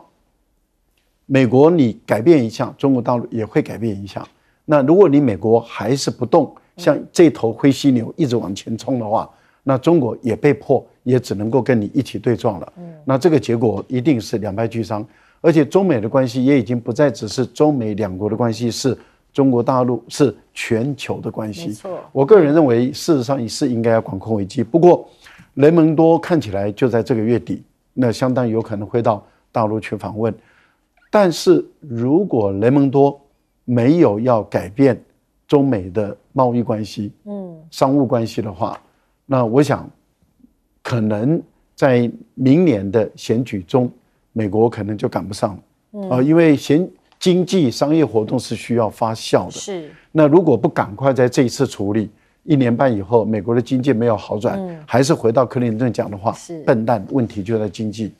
美国你改变一下，中国大陆也会改变一下。那如果你美国还是不动，像这头灰犀牛一直往前冲的话，那中国也被迫也只能够跟你一起对撞了。那这个结果一定是两败俱伤，而且中美的关系也已经不再只是中美两国的关系，是中国大陆是全球的关系。我个人认为事实上也是应该要管控危机。不过雷蒙多看起来就在这个月底，那相当有可能会到大陆去访问。但是如果雷蒙多没有要改变中美的贸易关系、嗯，商务关系的话，那我想，可能在明年的选举中，美国可能就赶不上了，嗯，啊，因为选经济商业活动是需要发酵的，是。那如果不赶快在这一次处理，一年半以后，美国的经济没有好转，还是回到克林顿讲的话，是笨蛋，问题就在经济。